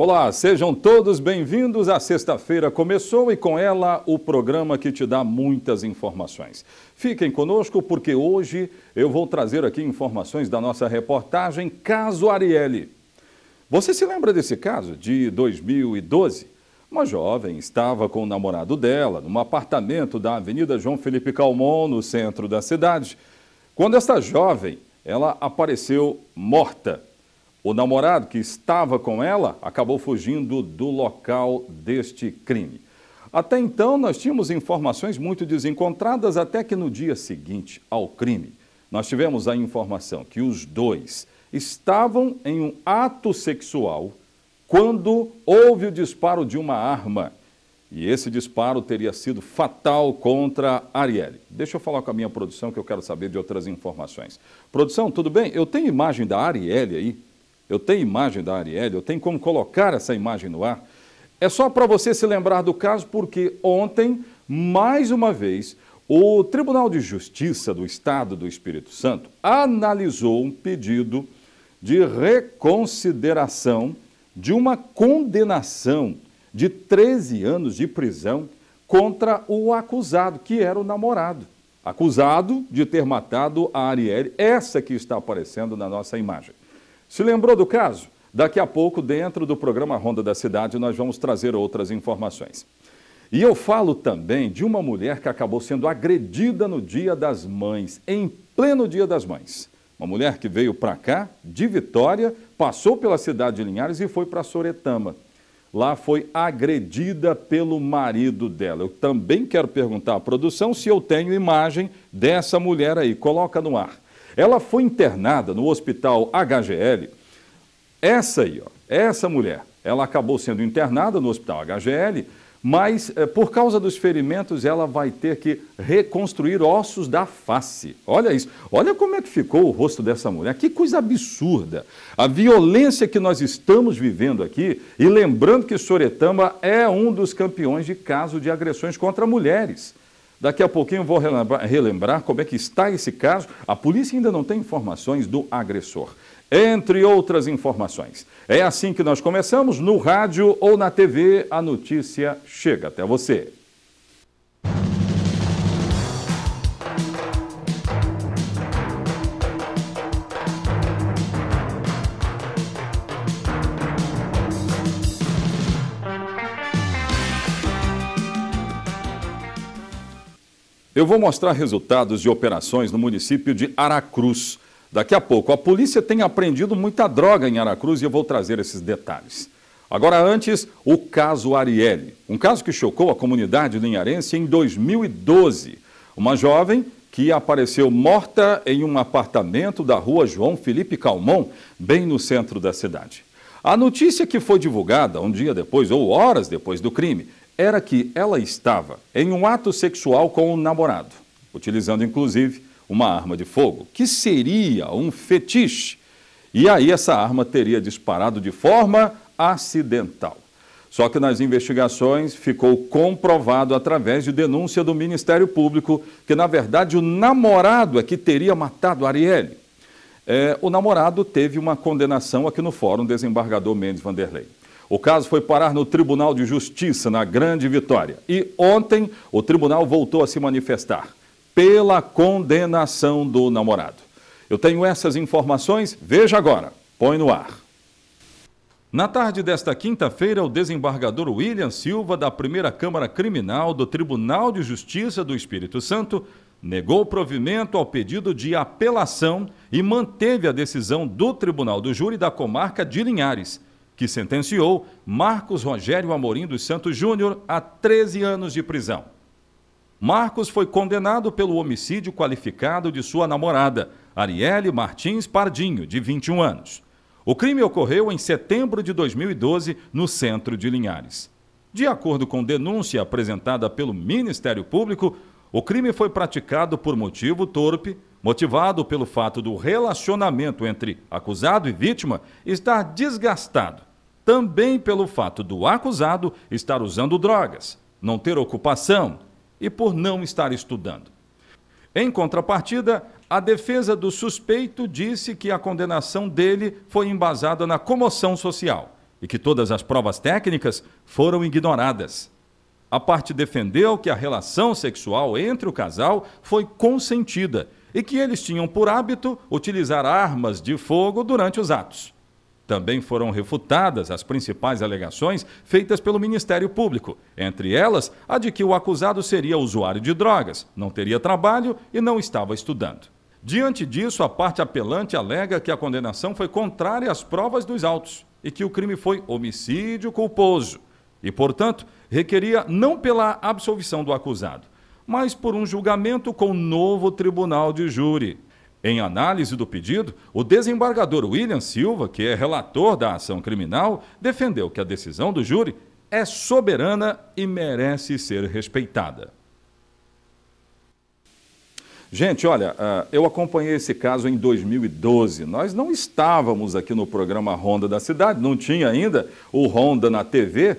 Olá, sejam todos bem-vindos. A sexta-feira começou e com ela o programa que te dá muitas informações. Fiquem conosco porque hoje eu vou trazer aqui informações da nossa reportagem Caso Arielle. Você se lembra desse caso de 2012? Uma jovem estava com o namorado dela num apartamento da Avenida João Felipe Calmon, no centro da cidade, quando esta jovem ela apareceu morta o namorado que estava com ela acabou fugindo do local deste crime. Até então, nós tínhamos informações muito desencontradas, até que no dia seguinte ao crime, nós tivemos a informação que os dois estavam em um ato sexual quando houve o disparo de uma arma. E esse disparo teria sido fatal contra Arielle. Deixa eu falar com a minha produção que eu quero saber de outras informações. Produção, tudo bem? Eu tenho imagem da Arielle aí? eu tenho imagem da Arielle, eu tenho como colocar essa imagem no ar. É só para você se lembrar do caso, porque ontem, mais uma vez, o Tribunal de Justiça do Estado do Espírito Santo analisou um pedido de reconsideração de uma condenação de 13 anos de prisão contra o acusado, que era o namorado. Acusado de ter matado a Arielle, essa que está aparecendo na nossa imagem. Se lembrou do caso? Daqui a pouco, dentro do programa Ronda da Cidade, nós vamos trazer outras informações. E eu falo também de uma mulher que acabou sendo agredida no Dia das Mães, em pleno Dia das Mães. Uma mulher que veio para cá, de Vitória, passou pela cidade de Linhares e foi para Soretama. Lá foi agredida pelo marido dela. Eu também quero perguntar à produção se eu tenho imagem dessa mulher aí. Coloca no ar. Ela foi internada no hospital HGL. Essa aí, ó, essa mulher, ela acabou sendo internada no hospital HGL, mas eh, por causa dos ferimentos ela vai ter que reconstruir ossos da face. Olha isso, olha como é que ficou o rosto dessa mulher, que coisa absurda. A violência que nós estamos vivendo aqui, e lembrando que Soretama é um dos campeões de casos de agressões contra mulheres. Daqui a pouquinho eu vou relembrar, relembrar como é que está esse caso. A polícia ainda não tem informações do agressor entre outras informações. É assim que nós começamos no rádio ou na TV, a notícia chega até você. Eu vou mostrar resultados de operações no município de Aracruz. Daqui a pouco, a polícia tem apreendido muita droga em Aracruz e eu vou trazer esses detalhes. Agora, antes, o caso Arielle, um caso que chocou a comunidade linharense em 2012. Uma jovem que apareceu morta em um apartamento da rua João Felipe Calmon, bem no centro da cidade. A notícia que foi divulgada um dia depois, ou horas depois do crime, era que ela estava em um ato sexual com o namorado, utilizando inclusive uma arma de fogo, que seria um fetiche. E aí essa arma teria disparado de forma acidental. Só que nas investigações ficou comprovado através de denúncia do Ministério Público que, na verdade, o namorado é que teria matado Arielle. É, o namorado teve uma condenação aqui no Fórum Desembargador Mendes Vanderlei. O caso foi parar no Tribunal de Justiça, na Grande Vitória. E ontem, o tribunal voltou a se manifestar pela condenação do namorado. Eu tenho essas informações, veja agora, põe no ar. Na tarde desta quinta-feira, o desembargador William Silva, da primeira Câmara Criminal do Tribunal de Justiça do Espírito Santo, negou provimento ao pedido de apelação e manteve a decisão do Tribunal do Júri da Comarca de Linhares que sentenciou Marcos Rogério Amorim dos Santos Júnior a 13 anos de prisão. Marcos foi condenado pelo homicídio qualificado de sua namorada, Arielle Martins Pardinho, de 21 anos. O crime ocorreu em setembro de 2012, no centro de Linhares. De acordo com denúncia apresentada pelo Ministério Público, o crime foi praticado por motivo torpe, motivado pelo fato do relacionamento entre acusado e vítima estar desgastado também pelo fato do acusado estar usando drogas, não ter ocupação e por não estar estudando. Em contrapartida, a defesa do suspeito disse que a condenação dele foi embasada na comoção social e que todas as provas técnicas foram ignoradas. A parte defendeu que a relação sexual entre o casal foi consentida e que eles tinham por hábito utilizar armas de fogo durante os atos. Também foram refutadas as principais alegações feitas pelo Ministério Público, entre elas a de que o acusado seria usuário de drogas, não teria trabalho e não estava estudando. Diante disso, a parte apelante alega que a condenação foi contrária às provas dos autos e que o crime foi homicídio culposo e, portanto, requeria não pela absolvição do acusado, mas por um julgamento com novo tribunal de júri, em análise do pedido, o desembargador William Silva, que é relator da ação criminal, defendeu que a decisão do júri é soberana e merece ser respeitada. Gente, olha, ah, eu acompanhei esse caso em 2012. Nós não estávamos aqui no programa Ronda da Cidade, não tinha ainda o Ronda na TV.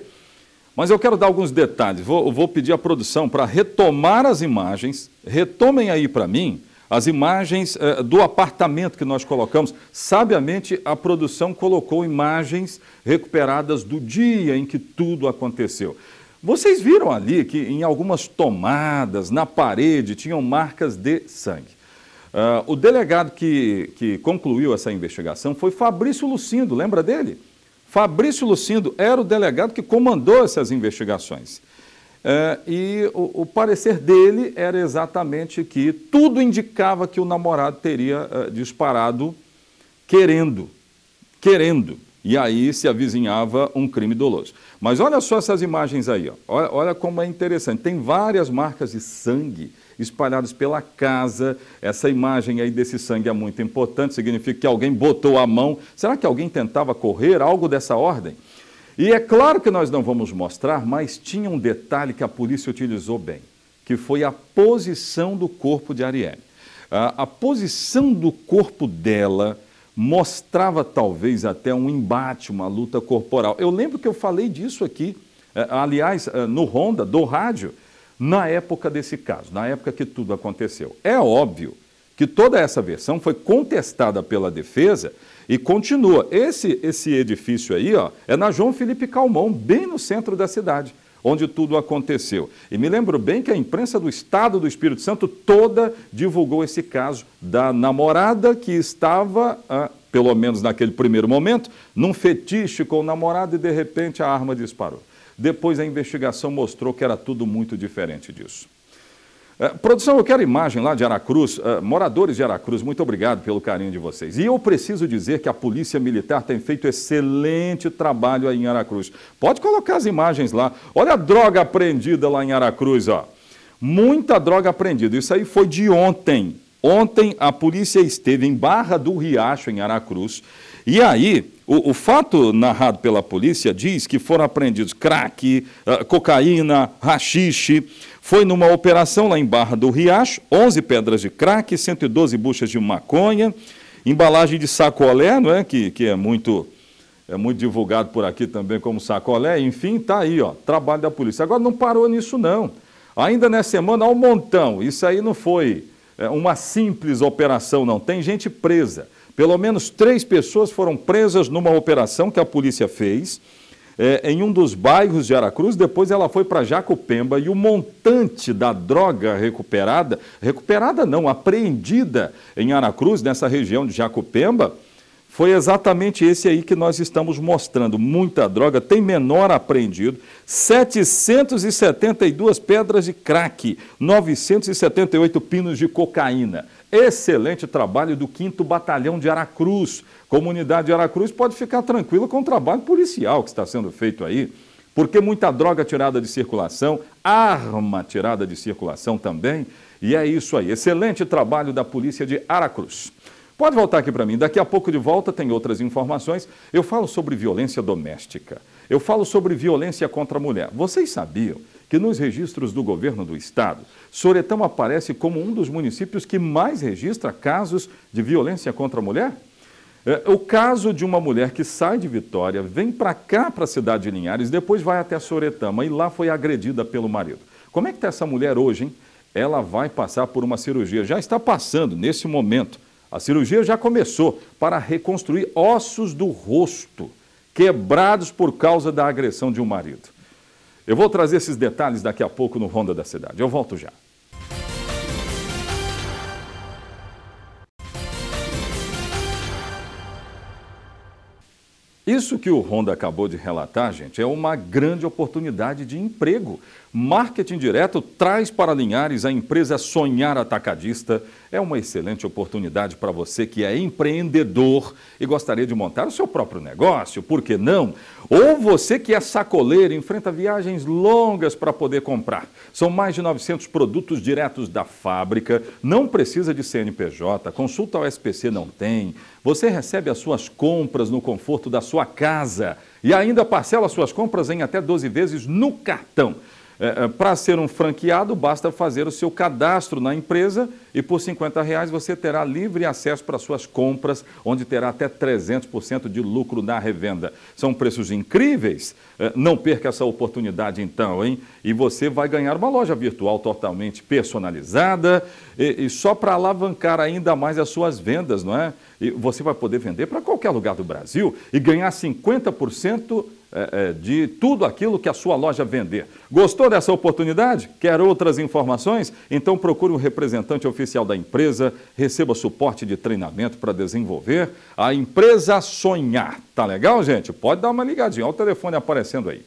Mas eu quero dar alguns detalhes. Vou, vou pedir à produção para retomar as imagens. Retomem aí para mim as imagens eh, do apartamento que nós colocamos. Sabiamente, a produção colocou imagens recuperadas do dia em que tudo aconteceu. Vocês viram ali que em algumas tomadas, na parede, tinham marcas de sangue. Uh, o delegado que, que concluiu essa investigação foi Fabrício Lucindo, lembra dele? Fabrício Lucindo era o delegado que comandou essas investigações. É, e o, o, parecer dele era exatamente que tudo indicava que o namorado teria é, disparado querendo, querendo. E aí se avizinhava um crime doloso. Mas olha só essas imagens aí, olha, olha, como é interessante. Tem várias marcas de sangue espalhadas pela casa. Essa imagem aí desse sangue é muito importante, significa que alguém botou a mão. Será que alguém tentava correr algo dessa ordem? E é claro que nós não vamos mostrar, mas tinha um detalhe que a polícia utilizou bem, que foi a posição do corpo de Arielle. A, a posição do corpo dela mostrava talvez até um embate, uma luta corporal. Eu lembro que eu falei disso aqui, eh, aliás, eh, no Honda, do rádio, na época desse caso, na época que tudo aconteceu. É óbvio que toda essa versão foi contestada pela defesa e continua. Esse, esse edifício aí ó, é na João Felipe Calmon, bem no centro da cidade, onde tudo aconteceu. E me lembro bem que a imprensa do Estado do Espírito Santo toda divulgou esse caso da namorada que estava, ah, pelo menos naquele primeiro momento, num fetiche com o namorado e de repente a arma disparou. Depois a investigação mostrou que era tudo muito diferente disso. É, produção, eu quero imagem lá de Aracruz. É, moradores de Aracruz, muito obrigado pelo carinho de vocês. E eu preciso dizer que a Polícia Militar tem feito excelente trabalho aí em Aracruz. Pode colocar as imagens lá. Olha a droga apreendida lá em Aracruz, ó. Muita droga apreendida. Isso aí foi de ontem. Ontem a polícia esteve em Barra do Riacho, em Aracruz. E aí, o, o fato narrado pela polícia diz que foram apreendidos crack, uh, cocaína, rachixe. Foi numa operação lá em Barra do Riacho, 11 pedras de crack, 112 buchas de maconha, embalagem de sacolé, não é? Que, que é muito é muito divulgado por aqui também como sacolé, enfim, tá aí, ó, trabalho da polícia. Agora não parou nisso não. Ainda nessa semana há um montão. Isso aí não foi é, uma simples operação, não. Tem gente presa. Pelo menos três pessoas foram presas numa operação que a polícia fez é, em um dos bairros de Aracruz, depois ela foi para Jacopemba e o montante da droga recuperada, recuperada não, apreendida em Aracruz, nessa região de Jacopemba, foi exatamente esse aí que nós estamos mostrando. Muita droga, tem menor apreendido, 772 pedras de crack, 978 pinos de cocaína. Excelente trabalho do 5 Batalhão de Aracruz. Comunidade de Aracruz pode ficar tranquila com o trabalho policial que está sendo feito aí, porque muita droga tirada de circulação, arma tirada de circulação também. E é isso aí. Excelente trabalho da polícia de Aracruz. Pode voltar aqui para mim. Daqui a pouco de volta tem outras informações. Eu falo sobre violência doméstica. Eu falo sobre violência contra a mulher. Vocês sabiam que nos registros do governo do estado, Soretão aparece como um dos municípios que mais registra casos de violência contra a mulher? É, o caso de uma mulher que sai de Vitória, vem para cá, para a cidade de Linhares, depois vai até Soretama e lá foi agredida pelo marido. Como é que está essa mulher hoje, hein? Ela vai passar por uma cirurgia, já está passando nesse momento. A cirurgia já começou para reconstruir ossos do rosto quebrados por causa da agressão de um marido. Eu vou trazer esses detalhes daqui a pouco no Ronda da Cidade. Eu volto já. Isso que o Honda acabou de relatar, gente, é uma grande oportunidade de emprego Marketing direto traz para Linhares a empresa Sonhar Atacadista. É uma excelente oportunidade para você que é empreendedor e gostaria de montar o seu próprio negócio, por que não? Ou você que é sacoleiro, enfrenta viagens longas para poder comprar. São mais de 900 produtos diretos da fábrica, não precisa de CNPJ, consulta ao SPC não tem. Você recebe as suas compras no conforto da sua casa e ainda parcela suas compras em até 12 vezes no cartão. É, é, para ser um franqueado, basta fazer o seu cadastro na empresa e por 50 reais você terá livre acesso para suas compras, onde terá até 300% de lucro na revenda. São preços incríveis? É, não perca essa oportunidade então, hein? E você vai ganhar uma loja virtual totalmente personalizada e, e só para alavancar ainda mais as suas vendas, não é? E você vai poder vender para qualquer lugar do Brasil e ganhar 50% é, é, de tudo aquilo que a sua loja vender. Gostou dessa oportunidade? Quer outras informações? Então procure um representante oficial da empresa, receba suporte de treinamento para desenvolver a empresa sonhar. Tá legal, gente? Pode dar uma ligadinha. Olha o telefone aparecendo aí.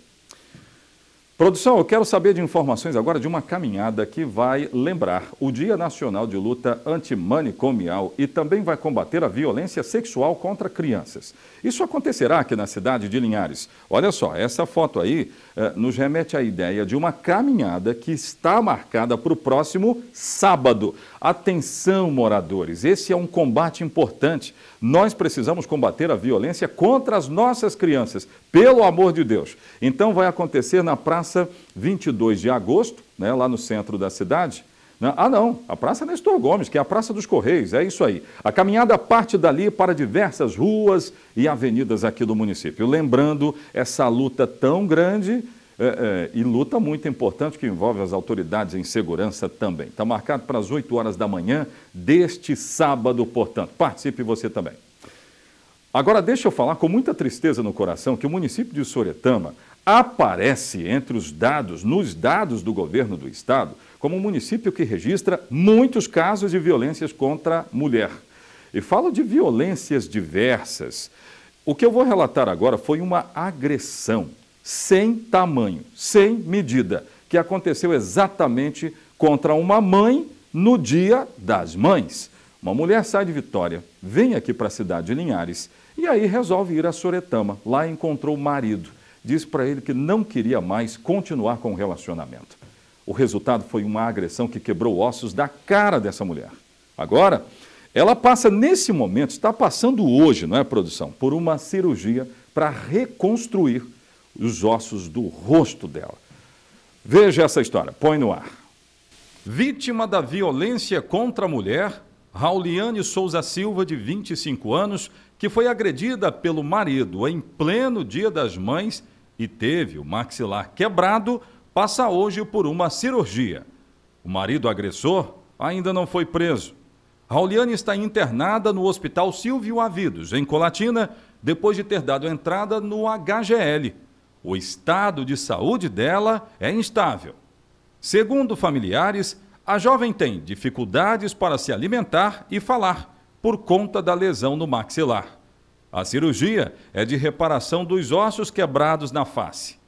Produção, eu quero saber de informações agora de uma caminhada que vai lembrar o Dia Nacional de Luta Antimanicomial e também vai combater a violência sexual contra crianças. Isso acontecerá aqui na cidade de Linhares. Olha só, essa foto aí eh, nos remete à ideia de uma caminhada que está marcada para o próximo sábado. Atenção, moradores, esse é um combate importante nós precisamos combater a violência contra as nossas crianças, pelo amor de Deus. Então vai acontecer na Praça 22 de Agosto, né, lá no centro da cidade, né? ah, não, a Praça Nestor Gomes, que é a Praça dos Correios, é isso aí. A caminhada parte dali para diversas ruas e avenidas aqui do município. Lembrando essa luta tão grande é, é, e luta muito importante que envolve as autoridades em segurança também. Está marcado para as 8 horas da manhã deste sábado, portanto. Participe você também. Agora, deixa eu falar com muita tristeza no coração que o município de Soretama aparece entre os dados, nos dados do governo do estado, como um município que registra muitos casos de violências contra a mulher. E falo de violências diversas. O que eu vou relatar agora foi uma agressão sem tamanho, sem medida, que aconteceu exatamente contra uma mãe no Dia das Mães. Uma mulher sai de Vitória, vem aqui para a cidade de Linhares e aí resolve ir a Soretama. Lá encontrou o marido. Diz para ele que não queria mais continuar com o relacionamento. O resultado foi uma agressão que quebrou ossos da cara dessa mulher. Agora, ela passa nesse momento, está passando hoje, não é, produção, por uma cirurgia para reconstruir os ossos do rosto dela. Veja essa história, põe no ar. Vítima da violência contra a mulher, Rauliane Souza Silva, de 25 anos, que foi agredida pelo marido em pleno Dia das Mães e teve o maxilar quebrado, passa hoje por uma cirurgia. O marido agressor ainda não foi preso. Rauliane está internada no Hospital Silvio Avidos, em Colatina, depois de ter dado entrada no HGL, o estado de saúde dela é instável. Segundo familiares, a jovem tem dificuldades para se alimentar e falar por conta da lesão no maxilar. A cirurgia é de reparação dos ossos quebrados na face.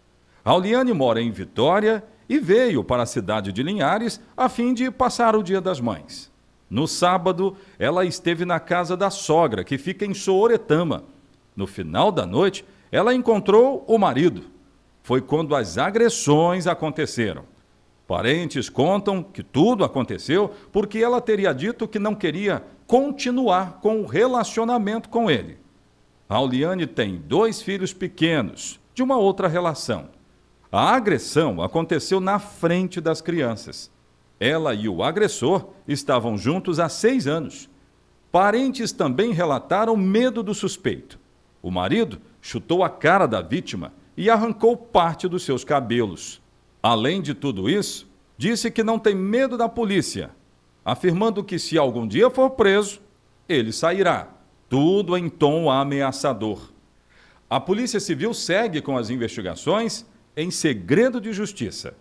Auliane mora em Vitória e veio para a cidade de Linhares a fim de passar o Dia das Mães. No sábado, ela esteve na casa da sogra, que fica em Sooretama. No final da noite, ela encontrou o marido. Foi quando as agressões aconteceram. Parentes contam que tudo aconteceu porque ela teria dito que não queria continuar com o relacionamento com ele. Auliane tem dois filhos pequenos de uma outra relação. A agressão aconteceu na frente das crianças. Ela e o agressor estavam juntos há seis anos. Parentes também relataram medo do suspeito. O marido chutou a cara da vítima e arrancou parte dos seus cabelos. Além de tudo isso, disse que não tem medo da polícia, afirmando que se algum dia for preso, ele sairá. Tudo em tom ameaçador. A Polícia Civil segue com as investigações em segredo de justiça,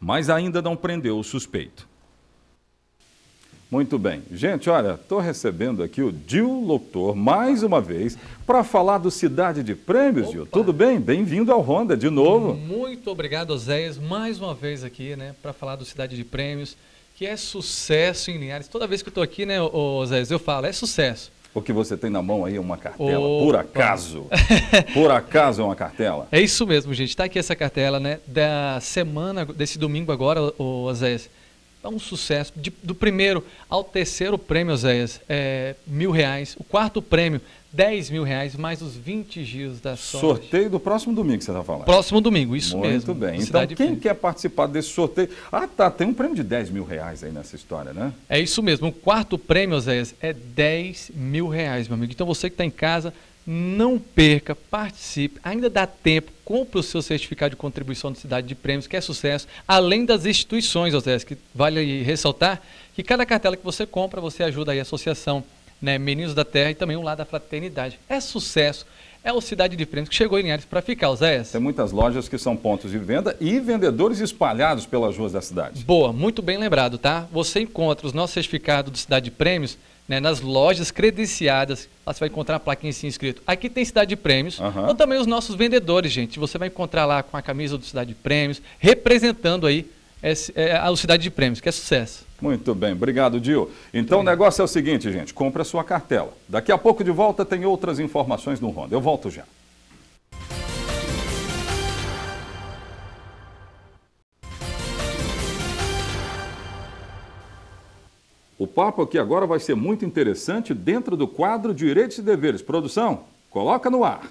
mas ainda não prendeu o suspeito. Muito bem. Gente, olha, estou recebendo aqui o Dil Locutor mais uma vez para falar do Cidade de Prêmios, Opa. Dil. Tudo bem? Bem-vindo ao Honda de novo. Muito obrigado, Oséias, mais uma vez aqui, né, para falar do Cidade de Prêmios, que é sucesso em Linhares. Toda vez que eu estou aqui, né, Oséias, eu falo, é sucesso. O que você tem na mão aí é uma cartela, Opa. por acaso. por acaso é uma cartela. É isso mesmo, gente. Está aqui essa cartela, né, da semana, desse domingo agora, Oséias é um sucesso. De, do primeiro ao terceiro prêmio, Zéias, é, mil reais. O quarto prêmio, 10 mil reais, mais os 20 giros da sorte. Sorteio do próximo domingo, que você está falando. Próximo domingo, isso Muito mesmo. Muito bem. Então, Cidade quem quer participar desse sorteio? Ah, tá, tem um prêmio de 10 mil reais aí nessa história, né? É isso mesmo. O quarto prêmio, Zéias, é 10 mil reais, meu amigo. Então, você que está em casa, não perca, participe, ainda dá tempo, compre o seu certificado de contribuição de cidade de prêmios, que é sucesso, além das instituições, Osés, que vale ressaltar que cada cartela que você compra, você ajuda aí a associação né, Meninos da Terra e também o um Lá da Fraternidade. É sucesso, é o Cidade de Prêmios que chegou em Linhares para ficar, Osés. Tem muitas lojas que são pontos de venda e vendedores espalhados pelas ruas da cidade. Boa, muito bem lembrado, tá? Você encontra os nossos certificados do Cidade de Prêmios né, nas lojas credenciadas, lá você vai encontrar a plaquinha assim escrito. Aqui tem Cidade de Prêmios, uhum. ou também os nossos vendedores, gente. Você vai encontrar lá com a camisa do Cidade de Prêmios, representando aí esse, é, a Cidade de Prêmios, que é sucesso. Muito bem, obrigado, Dio. Então o negócio é o seguinte, gente, compra a sua cartela. Daqui a pouco de volta tem outras informações no Ronda. Eu volto já. O papo aqui agora vai ser muito interessante dentro do quadro Direitos e Deveres. Produção, coloca no ar.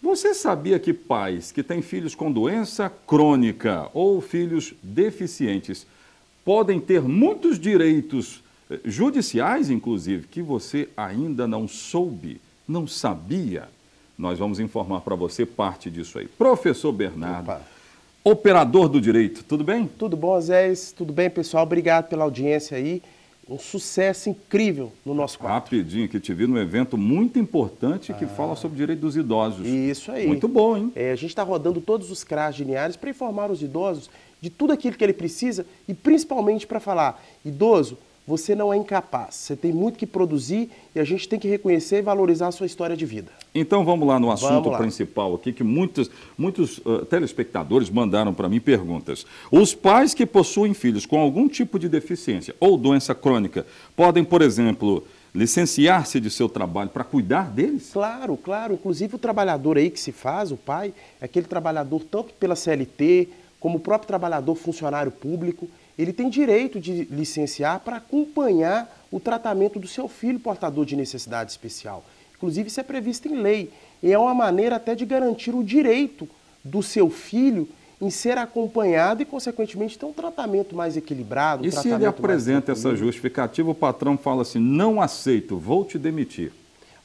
Você sabia que pais que têm filhos com doença crônica ou filhos deficientes podem ter muitos direitos eh, judiciais, inclusive, que você ainda não soube, não sabia? Nós vamos informar para você parte disso aí. Professor Bernardo, Opa. operador do direito, tudo bem? Tudo bom, Azés? Tudo bem, pessoal? Obrigado pela audiência aí. Um sucesso incrível no nosso quadro. Rapidinho, que te vi num evento muito importante que ah. fala sobre o direito dos idosos. Isso aí. Muito bom, hein? É, a gente está rodando todos os CRAS lineares para informar os idosos de tudo aquilo que ele precisa e principalmente para falar, idoso, você não é incapaz. Você tem muito que produzir e a gente tem que reconhecer e valorizar a sua história de vida. Então vamos lá no assunto lá. principal aqui, que muitos, muitos uh, telespectadores mandaram para mim perguntas. Os pais que possuem filhos com algum tipo de deficiência ou doença crônica podem, por exemplo, licenciar-se de seu trabalho para cuidar deles? Claro, claro. Inclusive o trabalhador aí que se faz, o pai, é aquele trabalhador tanto pela CLT, como o próprio trabalhador funcionário público, ele tem direito de licenciar para acompanhar o tratamento do seu filho portador de necessidade especial. Inclusive, isso é previsto em lei. E é uma maneira até de garantir o direito do seu filho em ser acompanhado e, consequentemente, ter um tratamento mais equilibrado. E um se ele apresenta essa justificativa, o patrão fala assim: não aceito, vou te demitir.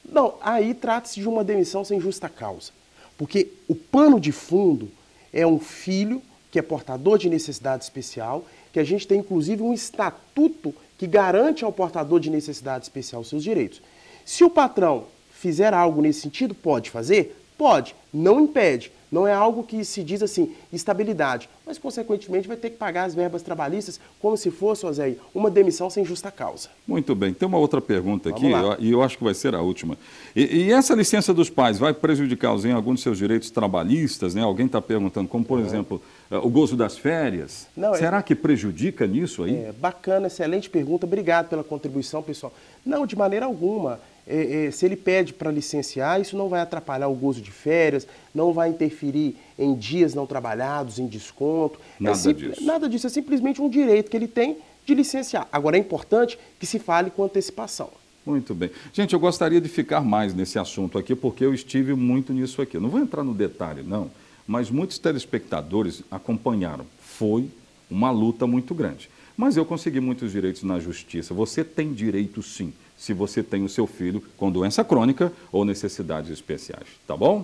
Não, aí trata-se de uma demissão sem justa causa. Porque o pano de fundo é um filho que é portador de necessidade especial, que a gente tem inclusive um estatuto que garante ao portador de necessidade especial seus direitos. Se o patrão fizer algo nesse sentido, pode fazer? Pode, não impede. Não é algo que se diz assim, estabilidade, mas consequentemente vai ter que pagar as verbas trabalhistas como se fosse, Zé, uma demissão sem justa causa. Muito bem, tem uma outra pergunta Vamos aqui, e eu, acho que vai ser a última. E, e, essa licença dos pais vai prejudicá-los em algum de seus direitos trabalhistas? Né? Alguém está perguntando, como por é. exemplo, eh, o gozo das férias. Não, é Será é... que prejudica nisso aí? É, bacana, excelente pergunta, obrigado pela contribuição, pessoal. Não, de maneira alguma é, é, se ele pede para licenciar, isso não vai atrapalhar o gozo de férias, não vai interferir em dias não trabalhados, em desconto. É nada é disso. Nada disso, é simplesmente um direito que ele tem de licenciar. Agora, é importante que se fale com antecipação. Muito bem. Gente, eu gostaria de ficar mais nesse assunto aqui, porque eu estive muito nisso aqui. Não vou entrar no detalhe, não, mas muitos telespectadores acompanharam. Foi uma luta muito grande. Mas eu consegui muitos direitos na justiça. Você tem direito sim se você tem o seu filho com doença crônica ou necessidades especiais, tá bom?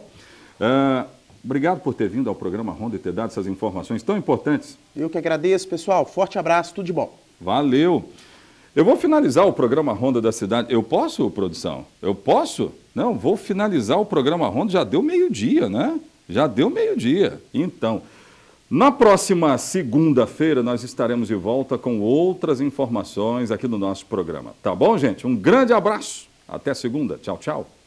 Uh, obrigado por ter vindo ao programa Ronda e ter dado essas informações tão importantes. Eu que agradeço, pessoal. Forte abraço, tudo de bom. Valeu. Eu vou finalizar o programa Ronda da Cidade. Eu posso, produção? Eu posso? Não, vou finalizar o programa Ronda. Já deu meio-dia, né? Já deu meio-dia. Então. Na próxima segunda-feira nós estaremos de volta com outras informações aqui no nosso programa. Tá bom, gente? Um grande abraço. Até segunda. Tchau, tchau.